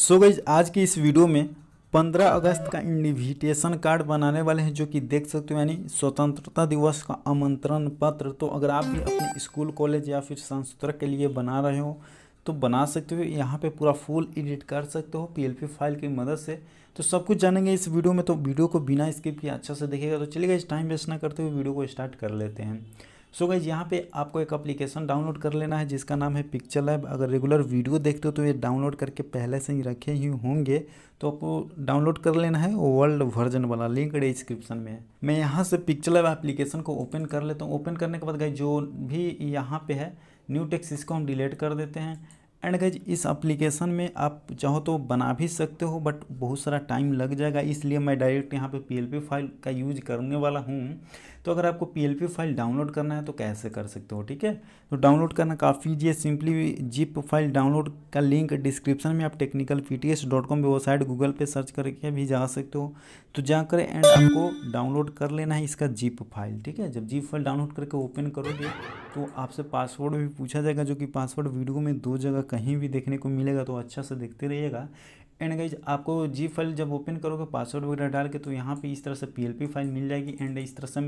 सो गई गईज आज की इस वीडियो में 15 अगस्त का इन्विटेशन कार्ड बनाने वाले हैं जो कि देख सकते हो यानी स्वतंत्रता दिवस का आमंत्रण पत्र तो अगर आप भी अपने स्कूल कॉलेज या फिर संस्था के लिए बना रहे हो तो बना सकते हो यहाँ पे पूरा फुल एडिट कर सकते हो पीएलपी फाइल की मदद से तो सब कुछ जानेंगे इस वीडियो में तो वीडियो को बिना स्किप किए अच्छा से देखेगा तो चलिएगा इस टाइम वेस्ट ना करते हुए वीडियो को स्टार्ट कर लेते हैं सो गाइज यहाँ पे आपको एक एप्लीकेशन डाउनलोड कर लेना है जिसका नाम है पिक्चर लैब अगर रेगुलर वीडियो देखते हो तो ये डाउनलोड करके पहले से ही रखे ही होंगे तो आपको डाउनलोड कर लेना है वर्ल्ड वर्जन वाला लिंक डिस्क्रिप्शन में मैं यहाँ से पिक्चर लैब एप्लीकेशन को ओपन कर लेता हूँ ओपन करने के बाद गाइज जो भी यहाँ पे है न्यू टेक्स इसको हम डिलीट कर देते हैं एंड गाइज इस एप्लीकेशन में आप चाहो तो बना भी सकते हो बट बहुत सारा टाइम लग जाएगा इसलिए मैं डायरेक्ट यहाँ पे पी फाइल का यूज करने वाला हूँ तो अगर आपको पी फाइल डाउनलोड करना है तो कैसे कर सकते हो ठीक है तो डाउनलोड करना काफ़ी जी सिंपली जिप फाइल डाउनलोड का लिंक डिस्क्रिप्शन में आप टेक्निकल पी वेबसाइट गूगल पे सर्च करके भी जा सकते हो तो जाकर एंड आपको डाउनलोड कर लेना है इसका जिप फाइल ठीक है जब जिप फाइल डाउनलोड करके ओपन करोगे तो आपसे पासवर्ड भी पूछा जाएगा जो कि पासवर्ड वीडियो में दो जगह कहीं भी देखने को मिलेगा तो अच्छा से देखते रहिएगा एंड गाइज आपको जी फाइल जब ओपन करोगे पासवर्ड वगैरह डाल के तो यहाँ पे इस तरह से पी फाइल मिल जाएगी एंड इस तरह से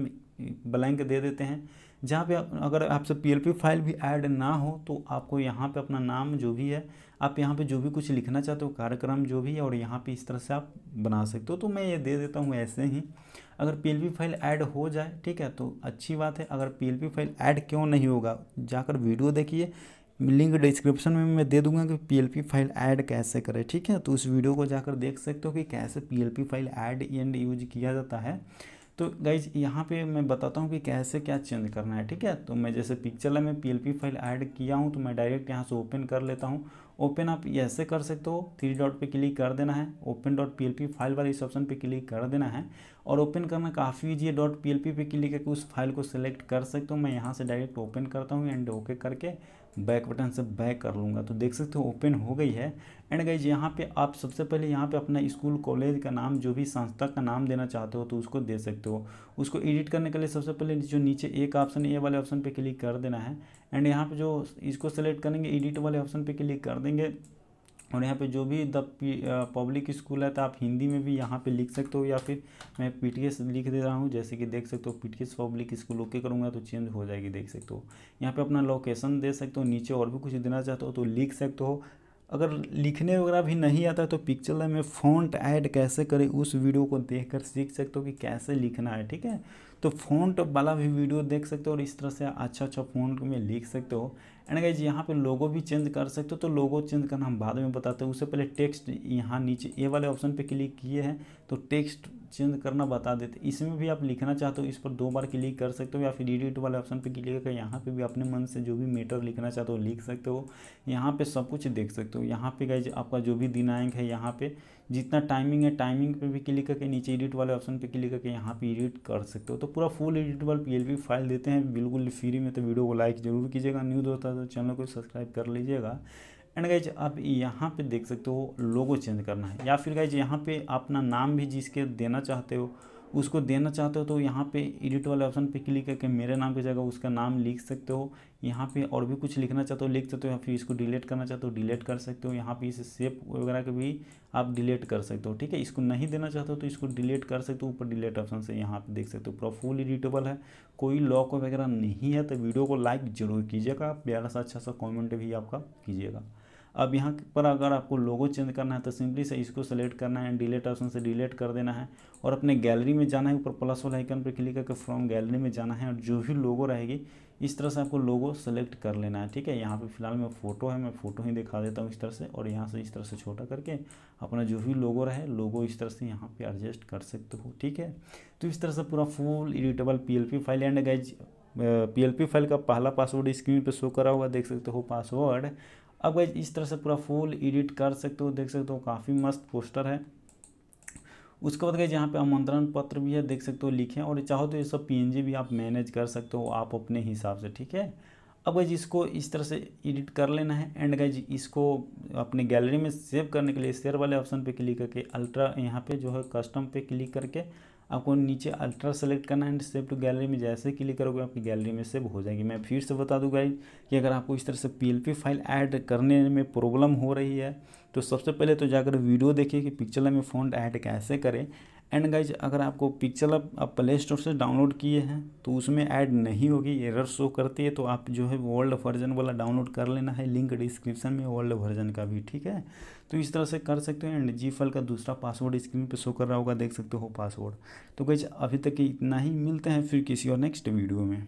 ब्लैंक दे देते हैं जहाँ पे अगर आपसे पी फाइल भी ऐड ना हो तो आपको यहाँ पे अपना नाम जो भी है आप यहाँ पे जो भी कुछ लिखना चाहते हो कार्यक्रम जो भी है और यहाँ पे इस तरह से आप बना सकते हो तो मैं ये दे देता हूँ ऐसे ही अगर पी फाइल ऐड हो जाए ठीक है तो अच्छी बात है अगर पी फाइल ऐड क्यों नहीं होगा जाकर वीडियो देखिए लिंक डिस्क्रिप्शन में मैं दे दूंगा कि पीएलपी फाइल ऐड कैसे करें ठीक है तो उस वीडियो को जाकर देख सकते हो कि कैसे PLP file add and use किया जाता है तो गाइज यहाँ पे मैं बताता हूँ कि कैसे क्या चेंज करना है ठीक है तो मैं जैसे पिक्चर में पी फाइल ऐड किया हूँ तो मैं डायरेक्ट यहाँ से ओपन कर लेता हूँ ओपन आप ऐसे कर सकते हो थ्री डॉट पे क्लिक कर देना है ओपन डॉट पी फाइल वाले इस ऑप्शन पे क्लिक कर देना है और ओपन करना काफ़ी ईजी है डॉट पी पे क्लिक करके उस फाइल को सिलेक्ट कर सकते हो मैं यहाँ से डायरेक्ट ओपन करता हूँ एंड ओके करके बैक बटन से बैक कर लूँगा तो देख सकते हो ओपन हो गई है एंड गई यहाँ पे आप सबसे पहले यहाँ पे अपना स्कूल कॉलेज का नाम जो भी संस्था का नाम देना चाहते हो तो उसको दे सकते हो उसको एडिट करने के लिए सबसे पहले जो नीचे एक ऑप्शन ए वाले ऑप्शन पे क्लिक कर देना है एंड यहाँ पे जो इसको सेलेक्ट करेंगे एडिट वाले ऑप्शन पे क्लिक कर देंगे और यहाँ पे जो भी द पब्लिक स्कूल है तो आप हिंदी में भी यहाँ पे लिख सकते हो या फिर मैं पी टी एस लिख दे रहा हूँ जैसे कि देख सकते हो P T S public school okay करूँगा तो चेंज हो जाएगी देख सकते हो यहाँ पे अपना लोकेशन दे सकते हो नीचे और भी कुछ देना चाहते हो तो लिख सकते हो अगर लिखने वगैरह भी नहीं आता तो पिक्चर में फ़ॉन्ट ऐड कैसे करें उस वीडियो को देख सीख सकते हो कि कैसे लिखना है ठीक है तो फ़ॉन्ट वाला भी वीडियो देख सकते हो और इस तरह से अच्छा अच्छा फ़ॉन्ट में लिख सकते हो एंड गाइज यहाँ पे लोगो भी चेंज कर सकते हो तो लोगो चेंज करना हम बाद में बताते हैं उससे पहले टेक्स्ट यहाँ नीचे ये वाले ऑप्शन पे क्लिक किए हैं तो टेक्स्ट चेंज करना बता देते इसमें भी आप लिखना चाहते हो इस पर दो बार क्लिक कर सकते हो या फिर एडिट वाले ऑप्शन पे क्लिक करके यहाँ पे भी अपने मन से जो भी मैटर लिखना चाहते हो लिख सकते हो यहाँ पे सब कुछ देख सकते हो यहाँ पे गाइज आपका जो भी दिनांक है यहाँ पे जितना टाइमिंग है टाइमिंग पे भी क्लिक करके नीचे एडिट वाले ऑप्शन पे क्लिक करके यहाँ पे एडिट कर सकते हो तो पूरा फुल एडिटेबल पी फाइल देते हैं बिल्कुल फ्री में तो वीडियो को लाइक जरूर कीजिएगा न्यू दोस्त है तो चैनल को सब्सक्राइब कर लीजिएगा एंड गाइज आप यहाँ पे देख सकते हो लोगो चेंज करना है या फिर गाइज यहाँ पे अपना नाम भी जिसके देना चाहते हो उसको देना चाहते हो तो यहाँ पे एडिट वाले ऑप्शन पे क्लिक करके मेरे नाम की जगह उसका नाम लिख सकते हो यहाँ पे और भी कुछ लिखना चाहते हो लिख सकते हो या फिर इसको डिलीट करना चाहते हो डिलीट कर सकते हो यहाँ पे इसे सेप वगैरह के भी आप डिलीट कर सकते हो ठीक है इसको नहीं देना चाहते हो तो इसको डिलीट कर सकते हो ऊपर डिलीट ऑप्शन से यहाँ पे देख सकते हो पूरा फुल एडिटेबल है कोई लॉक वगैरह नहीं है तो वीडियो को लाइक जरूर कीजिएगा प्यारा सा अच्छा सा कॉमेंट भी आपका कीजिएगा अब यहाँ पर अगर आपको लोगो चेंज करना है तो सिंपली से इसको सेलेक्ट करना है डिलीट ऑप्शन से डिलीट कर देना है और अपने गैलरी में जाना है ऊपर प्लस वाला आइकन पर क्लिक करके फ्रॉम गैलरी में जाना है और जो भी लोगो रहेगी इस तरह से आपको लोगो सेलेक्ट कर लेना है ठीक है यहाँ पे फिलहाल मैं फ़ोटो है मैं फ़ोटो ही दिखा देता हूँ इस तरह से और यहाँ से इस तरह से छोटा करके अपना जो भी लोगो रहे लोगो इस तरह से यहाँ पे एडजस्ट कर सकते हो ठीक है तो इस तरह से पूरा full editable P file and guys P file का पहला पासवर्ड स्क्रीन पर शो करा हुआ देख सकते हो पासवर्ड अब गैज इस तरह से पूरा फुल एडिट कर सकते हो देख सकते हो काफ़ी मस्त पोस्टर है उसके बाद गैज यहाँ पे आमंत्रण पत्र भी है देख सकते हो लिखें और चाहो तो ये सब पी भी आप मैनेज कर सकते हो आप अपने हिसाब से ठीक है अब गैज इसको इस तरह से एडिट कर लेना है एंड गाइज इसको अपने गैलरी में सेव करने के लिए शेयर वाले ऑप्शन पर क्लिक करके अल्ट्रा यहाँ पर जो है कस्टम पे क्लिक करके आपको नीचे अल्ट्रा सेलेक्ट करना है एंड सेव टू गैलरी में जैसे क्लिक करोगे आपकी गैलरी में सेव हो जाएगी मैं फिर से बता दूँगा कि अगर आपको इस तरह से पी फाइल ऐड करने में प्रॉब्लम हो रही है तो सबसे पहले तो जाकर वीडियो देखिए कि पिक्चर में फ़ॉन्ट ऐड कैसे करें एंड गाइज अगर आपको पिक्चर अब आप प्ले स्टोर से डाउनलोड किए हैं तो उसमें ऐड नहीं होगी एरर शो करती है तो आप जो है वर्ल्ड वर्जन वाला डाउनलोड कर लेना है लिंक डिस्क्रिप्शन में वर्ल्ड वर्जन का भी ठीक है तो इस तरह से कर सकते हो एंड जी फल का दूसरा पासवर्ड स्क्रीन पर शो कर रहा होगा देख सकते हो पासवर्ड तो गाइज अभी तक इतना ही मिलते हैं फिर किसी और नेक्स्ट वीडियो में